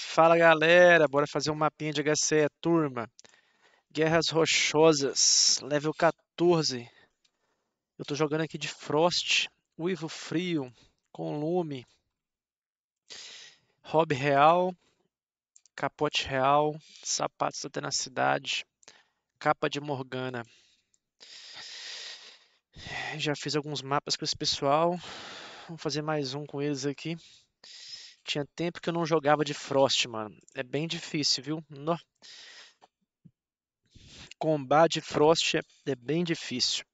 Fala galera, bora fazer um mapinha de HCE, turma. Guerras Rochosas, level 14. Eu tô jogando aqui de Frost, Uivo Frio, com Lume, Hobby Real, Capote Real, Sapatos da Tenacidade, Capa de Morgana. Já fiz alguns mapas com esse pessoal. Vamos fazer mais um com eles aqui. Tinha tempo que eu não jogava de Frost, mano. É bem difícil, viu? No... Combate Frost é, é bem difícil.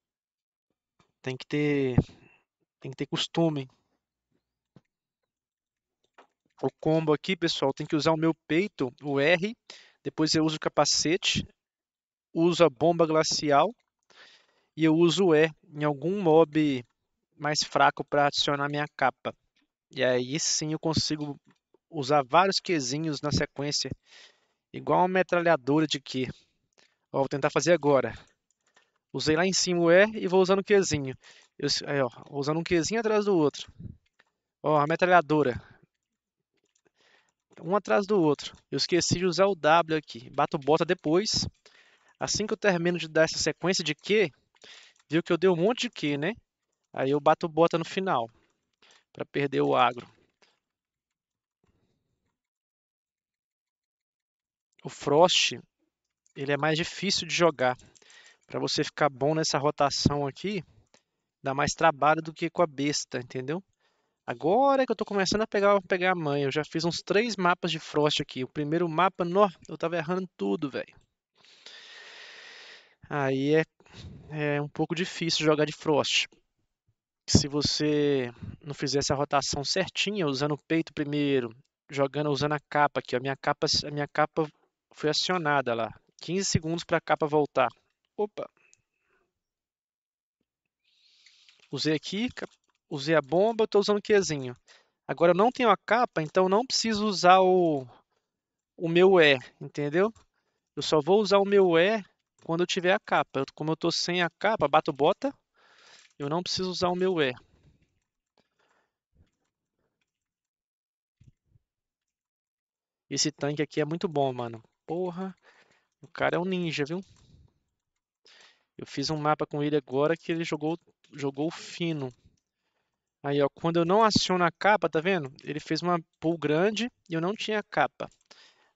Tem que ter tem que ter costume. O combo aqui, pessoal, tem que usar o meu peito, o R, depois eu uso o capacete, uso a bomba glacial e eu uso o E em algum mob mais fraco para adicionar minha capa. E aí sim eu consigo usar vários quezinhos na sequência, igual uma metralhadora de que Ó, vou tentar fazer agora. Usei lá em cima o E e vou usando o Qzinho. Eu, aí, ó, usando um quezinho atrás do outro. Ó, a metralhadora. Um atrás do outro. Eu esqueci de usar o W aqui. Bato bota depois. Assim que eu termino de dar essa sequência de que viu que eu dei um monte de que né? Aí eu bato bota no final para perder o agro. O Frost ele é mais difícil de jogar. Para você ficar bom nessa rotação aqui, dá mais trabalho do que com a besta, entendeu? Agora é que eu estou começando a pegar, pegar a manha. Eu já fiz uns três mapas de Frost aqui. O primeiro mapa, nó, eu tava errando tudo, velho. Aí é, é um pouco difícil jogar de Frost se você não fizesse a rotação certinha, usando o peito primeiro, jogando, usando a capa aqui, a minha capa, a minha capa foi acionada lá. 15 segundos para a capa voltar. Opa! Usei aqui, usei a bomba, estou usando o Qzinho. Agora eu não tenho a capa, então não preciso usar o, o meu E, entendeu? Eu só vou usar o meu E quando eu tiver a capa. como eu estou sem a capa, bato bota, eu não preciso usar o meu E. Esse tanque aqui é muito bom, mano. Porra, o cara é um ninja, viu? Eu fiz um mapa com ele agora que ele jogou, jogou fino. Aí, ó, quando eu não aciono a capa, tá vendo? Ele fez uma pull grande e eu não tinha capa.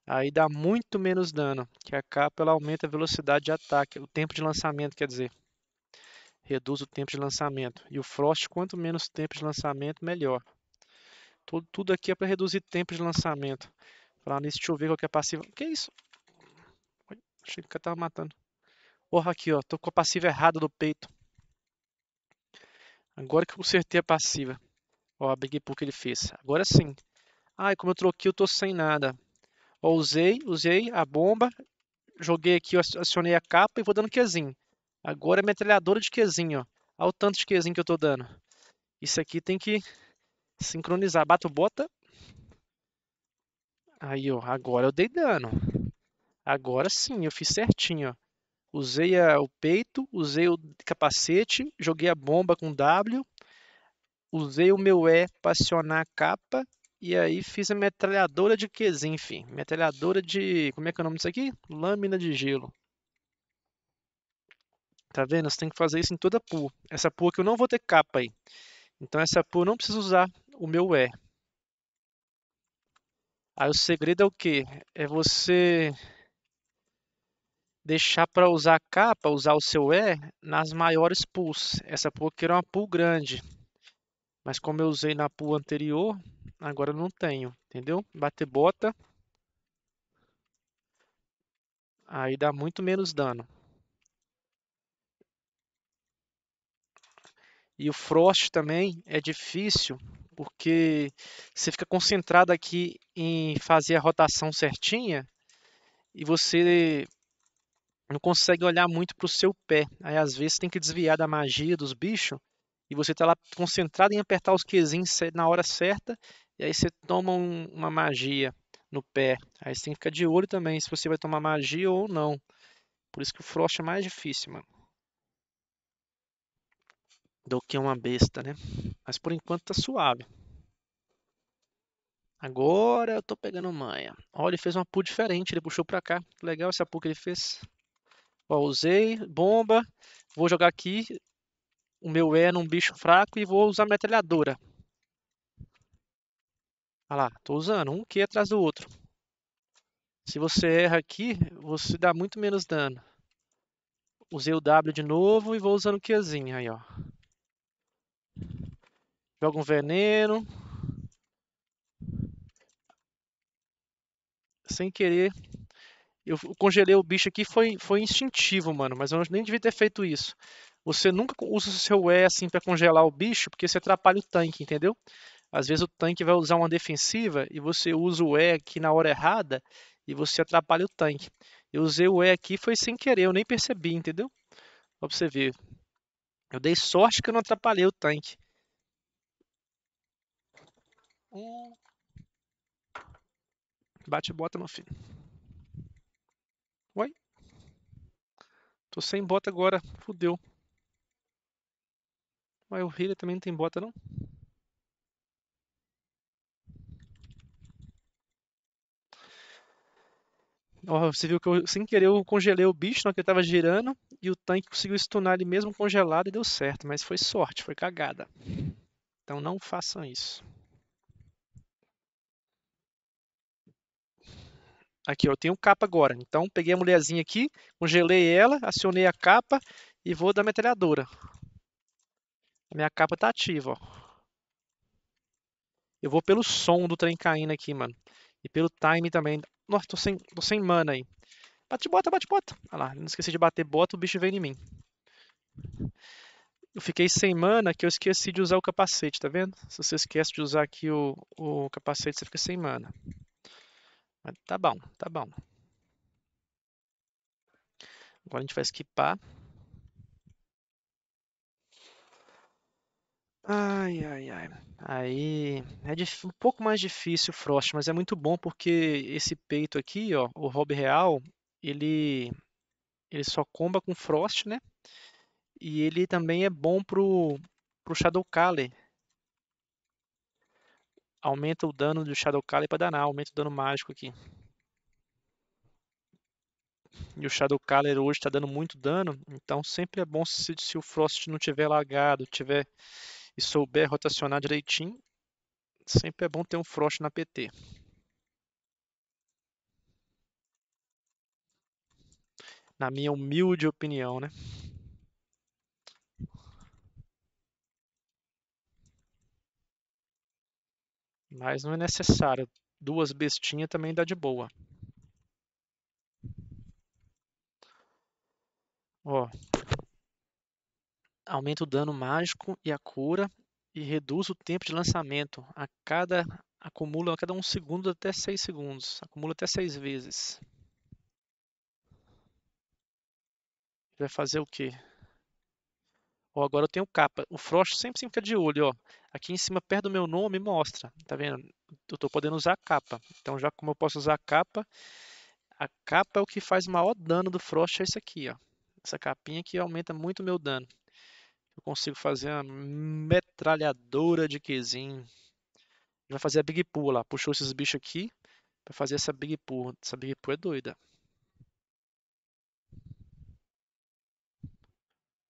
Aí dá muito menos dano, que a capa ela aumenta a velocidade de ataque, o tempo de lançamento, quer dizer reduz o tempo de lançamento. E o Frost, quanto menos tempo de lançamento, melhor. Tudo, tudo aqui é para reduzir tempo de lançamento. Falar nisso, deixa eu ver qual que é a passiva. Que isso? achei que eu tava matando. Porra, aqui, ó. Tô com a passiva errada do peito. Agora que eu consertei a passiva. Ó, briguei por que ele fez. Agora sim. Ai, como eu troquei, eu tô sem nada. Ó, usei, usei a bomba. Joguei aqui, acionei a capa e vou dando quezinho. Agora é metralhadora de quezinho, ó. Olha o tanto de quezinho que eu tô dando. Isso aqui tem que sincronizar. Bato bota. Aí, ó. Agora eu dei dano. Agora sim, eu fiz certinho, ó. Usei a, o peito, usei o capacete, joguei a bomba com W, usei o meu E para acionar a capa e aí fiz a metralhadora de quezinho, enfim. Metralhadora de... como é que é o nome disso aqui? Lâmina de gelo. Tá vendo? Você tem que fazer isso em toda pool. Essa pool aqui eu não vou ter capa aí. Então essa pool eu não preciso usar o meu E. Aí o segredo é o que? É você deixar para usar a capa, usar o seu E nas maiores pools. Essa pool aqui era uma pool grande. Mas como eu usei na pool anterior, agora eu não tenho, entendeu? Bater bota. Aí dá muito menos dano. E o Frost também é difícil porque você fica concentrado aqui em fazer a rotação certinha e você não consegue olhar muito para o seu pé. Aí às vezes tem que desviar da magia dos bichos e você está lá concentrado em apertar os quezinhos na hora certa e aí você toma um, uma magia no pé. Aí você tem que ficar de olho também se você vai tomar magia ou não. Por isso que o Frost é mais difícil, mano do que uma besta, né? Mas por enquanto tá suave. Agora eu tô pegando manha. Olha, ele fez uma pull diferente, ele puxou pra cá. Legal essa pull que ele fez. Ó, usei, bomba. Vou jogar aqui o meu E num bicho fraco e vou usar metralhadora. Olha lá, tô usando um Q atrás do outro. Se você erra aqui, você dá muito menos dano. Usei o W de novo e vou usando o Qzinho aí, ó. Joga um veneno. Sem querer. Eu congelei o bicho aqui, foi, foi instintivo, mano. Mas eu nem devia ter feito isso. Você nunca usa o seu E assim para congelar o bicho, porque você atrapalha o tanque, entendeu? Às vezes o tanque vai usar uma defensiva e você usa o E aqui na hora errada e você atrapalha o tanque. Eu usei o E aqui foi sem querer, eu nem percebi, entendeu? pra você ver. Eu dei sorte que eu não atrapalhei o tanque um. Bate e bota no fim. Oi? Tô sem bota agora. Fudeu. Mas o Healer também não tem bota, não? Oh, você viu que eu, sem querer eu congelei o bicho não, que ele tava girando e o tanque conseguiu stunar ele mesmo congelado e deu certo, mas foi sorte, foi cagada. Então não façam isso. Aqui, ó, eu tenho capa agora. Então, peguei a mulherzinha aqui, congelei ela, acionei a capa e vou da metralhadora. A minha capa tá ativa, ó. Eu vou pelo som do trem caindo aqui, mano. E pelo time também. Nossa, tô sem, tô sem mana aí. Bate bota, bate bota. Olha lá, não esqueci de bater bota, o bicho vem em mim. Eu fiquei sem mana que eu esqueci de usar o capacete, tá vendo? Se você esquece de usar aqui o, o capacete, você fica sem mana. Tá bom, tá bom. Agora a gente vai skipar. Ai, ai, ai. Aí é um pouco mais difícil o Frost, mas é muito bom porque esse peito aqui, ó, o Rob Real, ele ele só comba com Frost, né? E ele também é bom pro pro Shadow Caller. Aumenta o dano do Shadow Kali para danar, aumenta o dano mágico aqui. E o Shadow Caller hoje está dando muito dano, então sempre é bom se, se o Frost não tiver lagado, tiver e souber rotacionar direitinho, sempre é bom ter um Frost na PT. Na minha humilde opinião, né? Mas não é necessário. Duas bestinhas também dá de boa. Ó. Aumenta o dano mágico e a cura e reduz o tempo de lançamento. A cada acumula a cada um segundo até seis segundos. Acumula até seis vezes. Vai fazer o quê? Ó, agora eu tenho capa. O Frost sempre fica de olho, ó. Aqui em cima, perto do meu nome, mostra. Tá vendo? Eu estou podendo usar a capa. Então, já como eu posso usar a capa, a capa é o que faz maior dano do Frost, é isso aqui, ó. Essa capinha que aumenta muito o meu dano. Eu consigo fazer uma metralhadora de Kizin. Vai fazer a Big Poo lá. Puxou esses bichos aqui pra fazer essa Big pull Essa Big pull é doida.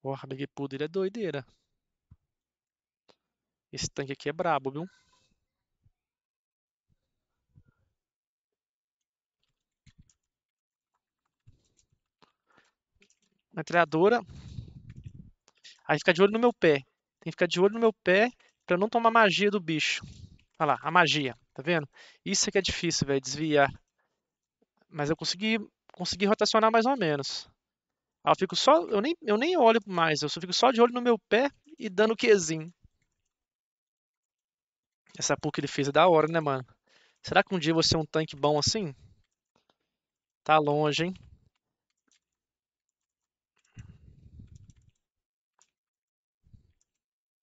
O Hartlepool ele é doideira. Esse tanque aqui é brabo, viu? Metralhadora. Aí fica de olho no meu pé. Tem que ficar de olho no meu pé pra não tomar magia do bicho. Olha lá, a magia. Tá vendo? Isso é que é difícil, velho, desviar. Mas eu consegui, consegui rotacionar mais ou menos eu fico só, eu nem, eu nem olho mais, eu só fico só de olho no meu pé e dando quezinho. Essa pull que ele fez é da hora, né, mano? Será que um dia você é um tanque bom assim? Tá longe, hein?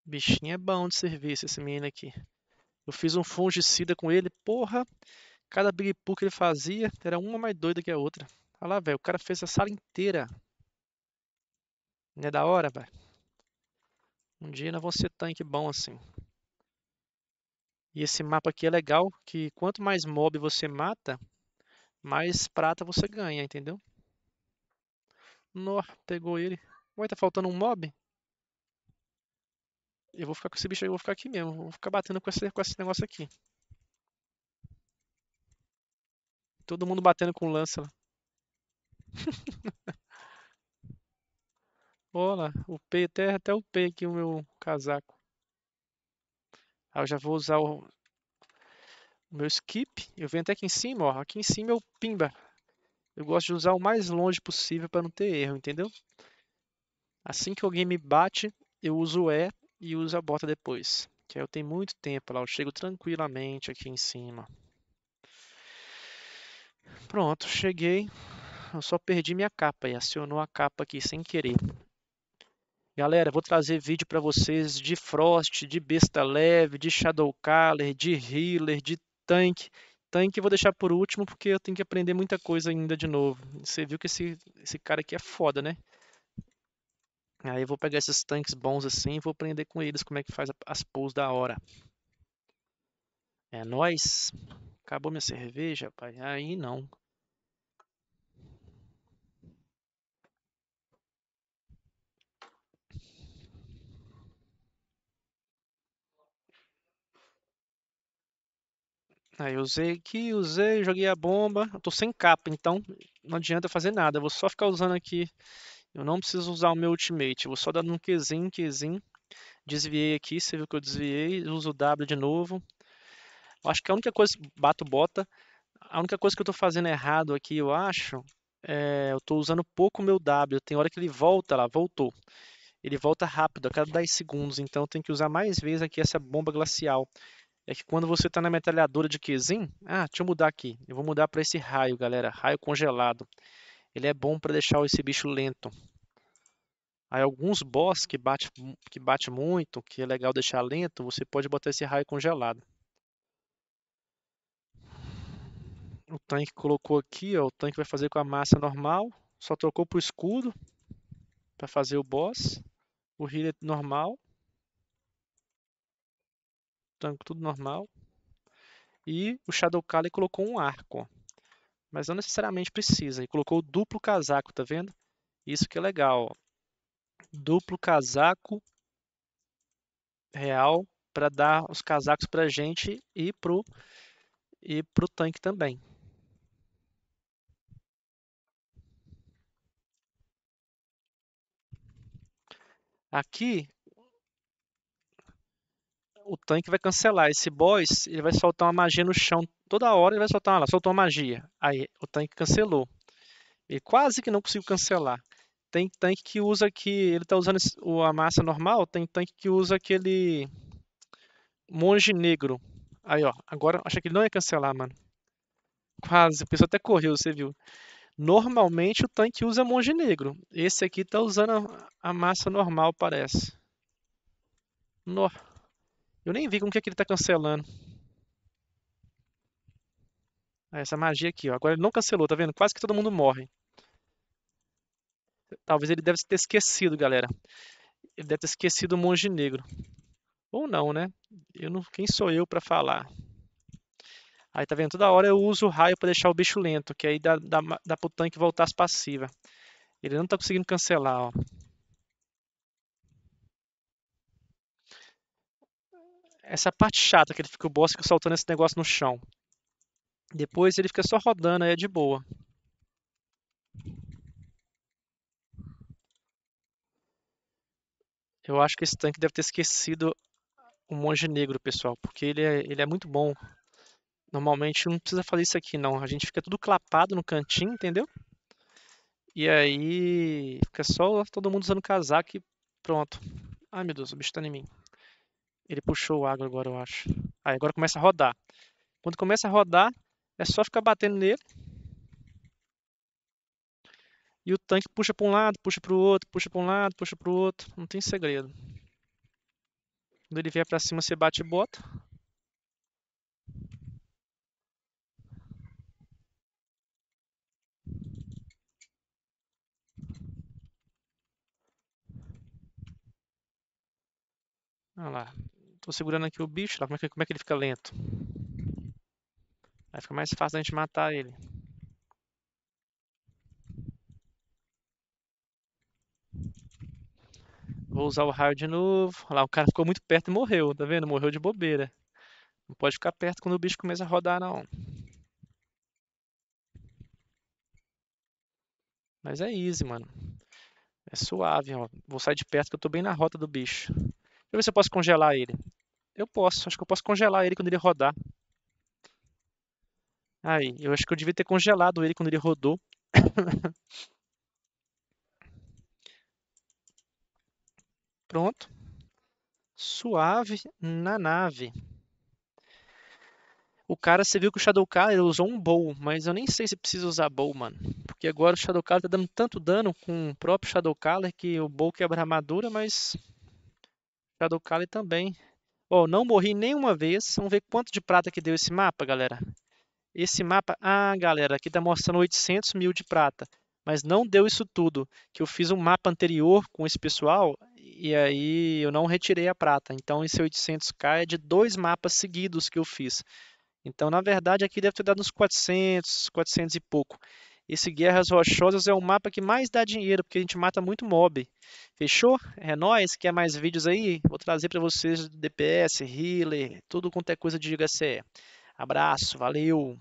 Bichinho é bom de serviço esse menino aqui. Eu fiz um fungicida com ele, porra. Cada big pull que ele fazia era uma mais doida que a outra. Olha lá, velho, o cara fez a sala inteira. Não é da hora, velho? Um dia não vou ser tanque bom assim. E esse mapa aqui é legal, que quanto mais mob você mata, mais prata você ganha, entendeu? Nó, pegou ele. Ué, tá faltando um mob? Eu vou ficar com esse bicho aí, eu vou ficar aqui mesmo. Vou ficar batendo com esse, com esse negócio aqui. Todo mundo batendo com lança. Olha, P, até, até P aqui o meu casaco. Ah, eu já vou usar o, o meu skip. Eu venho até aqui em cima, ó. Aqui em cima eu é pimba. Eu gosto de usar o mais longe possível para não ter erro, entendeu? Assim que alguém me bate, eu uso o E e uso a bota depois. Que aí eu tenho muito tempo lá. Eu chego tranquilamente aqui em cima. Pronto, cheguei. Eu só perdi minha capa e acionou a capa aqui sem querer. Galera, vou trazer vídeo para vocês de Frost, de Besta Leve, de Shadowcaller, de Healer, de Tank. Tank eu vou deixar por último porque eu tenho que aprender muita coisa ainda de novo. Você viu que esse, esse cara aqui é foda, né? Aí eu vou pegar esses tanques bons assim e vou aprender com eles como é que faz as pulls da hora. É nóis. Acabou minha cerveja, pai? Aí não. Aí ah, eu usei aqui, usei, joguei a bomba. Eu tô sem capa, então não adianta fazer nada. Eu vou só ficar usando aqui. Eu não preciso usar o meu ultimate. Eu vou só dar um Qzinho, Qzinho. Desviei aqui, você viu que eu desviei. Uso o W de novo. Eu acho que a única coisa... Bato bota. A única coisa que eu tô fazendo errado aqui, eu acho, é... Eu tô usando pouco o meu W. Tem hora que ele volta lá, voltou. Ele volta rápido, a cada 10 segundos. Então eu tenho que usar mais vezes aqui essa bomba glacial é que quando você está na metralhadora de Kizin, ah, deixa eu mudar aqui, eu vou mudar para esse raio, galera, raio congelado. Ele é bom para deixar esse bicho lento. Aí alguns boss que bate, que bate muito, que é legal deixar lento, você pode botar esse raio congelado. O tanque colocou aqui, ó, o tanque vai fazer com a massa normal, só trocou pro escudo para fazer o boss. O healer normal tanco tudo normal. E o Shadow Kali colocou um arco. Mas não necessariamente precisa. E colocou o duplo casaco, tá vendo? Isso que é legal. Ó. Duplo casaco real para dar os casacos para gente e pro e pro tanque também. Aqui o tanque vai cancelar. Esse boss, ele vai soltar uma magia no chão toda hora, ele vai soltar uma, soltou uma magia. Aí o tanque cancelou. E quase que não consigo cancelar. Tem tanque que usa que ele tá usando a massa normal, tem tanque que usa aquele monge negro. Aí, ó, agora acho que ele não ia cancelar, mano. Quase, o pessoal até correu, você viu. Normalmente o tanque usa monge negro. Esse aqui tá usando a massa normal, parece. No. Eu nem vi como que, é que ele tá cancelando. Ah, essa magia aqui, ó. Agora ele não cancelou, tá vendo? Quase que todo mundo morre. Talvez ele deve ter esquecido, galera. Ele deve ter esquecido o monge negro. Ou não, né? Eu não... Quem sou eu para falar? Aí tá vendo? Toda hora eu uso o raio para deixar o bicho lento, que aí dá, dá, dá pro tanque voltar as passivas. Ele não tá conseguindo cancelar, ó. Essa parte chata que ele fica o boss fica soltando esse negócio no chão. Depois ele fica só rodando, aí é de boa. Eu acho que esse tanque deve ter esquecido o monge negro, pessoal, porque ele é, ele é muito bom. Normalmente não precisa fazer isso aqui, não. A gente fica tudo clapado no cantinho, entendeu? E aí fica só todo mundo usando casaco e pronto. Ai meu Deus, o bicho tá em mim. Ele puxou o agro agora, eu acho. Aí agora começa a rodar. Quando começa a rodar, é só ficar batendo nele. E o tanque puxa para um lado, puxa para o outro, puxa para um lado, puxa para o outro. Não tem segredo. Quando ele vier para cima, você bate e bota. Olha lá, Tô segurando aqui o bicho, tá? como, é que, como é que ele fica lento? Aí fica mais fácil a gente matar ele. Vou usar o raio de novo. Olha lá, o cara ficou muito perto e morreu, tá vendo? Morreu de bobeira. Não pode ficar perto quando o bicho começa a rodar, não. Mas é easy, mano. É suave, ó. Vou sair de perto que eu tô bem na rota do bicho. Deixa eu ver se eu posso congelar ele. Eu posso, acho que eu posso congelar ele quando ele rodar. Aí, eu acho que eu devia ter congelado ele quando ele rodou. Pronto. Suave na nave. O cara, você viu que o Shadow ele usou um bow, mas eu nem sei se precisa usar bow, mano. Porque agora o Shadowcar tá dando tanto dano com o próprio Shadowcaller né, que o bow quebra a armadura, mas Shadowcaller também Ó, oh, não morri nenhuma vez. Vamos ver quanto de prata que deu esse mapa, galera. Esse mapa... Ah, galera, aqui tá mostrando 800 mil de prata. Mas não deu isso tudo. Que eu fiz um mapa anterior com esse pessoal e aí eu não retirei a prata. Então esse 800k é de dois mapas seguidos que eu fiz. Então, na verdade, aqui deve ter dado uns 400, 400 e pouco. Esse Guerras Rochosas é o mapa que mais dá dinheiro, porque a gente mata muito mob. Fechou? É nóis. Quer mais vídeos aí? Vou trazer para vocês DPS, healer, tudo quanto é coisa de HCE. Abraço, valeu!